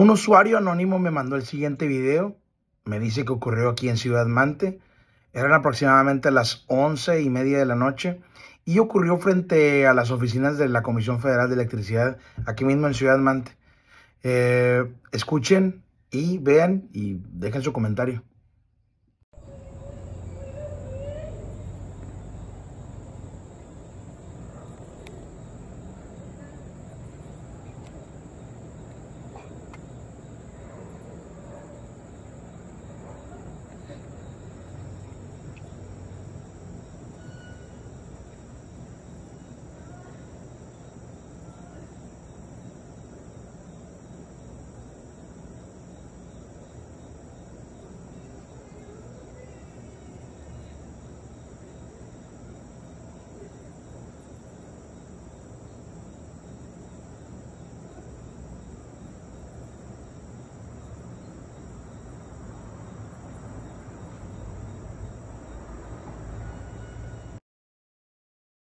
Un usuario anónimo me mandó el siguiente video. Me dice que ocurrió aquí en Ciudad Mante. Eran aproximadamente las once y media de la noche y ocurrió frente a las oficinas de la Comisión Federal de Electricidad aquí mismo en Ciudad Mante. Eh, escuchen y vean y dejen su comentario.